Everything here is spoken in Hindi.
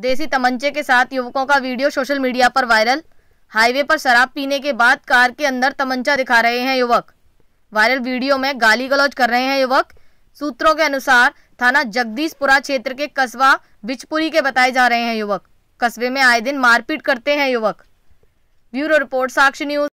देसी तमंचे के साथ युवकों का वीडियो सोशल मीडिया पर वायरल हाईवे पर शराब पीने के बाद कार के अंदर तमंचा दिखा रहे हैं युवक वायरल वीडियो में गाली गलौज कर रहे हैं युवक सूत्रों के अनुसार थाना जगदीशपुरा क्षेत्र के कस्बा बिचपुरी के बताए जा रहे हैं युवक कस्बे में आए दिन मारपीट करते हैं युवक ब्यूरो रिपोर्ट साक्षी न्यूज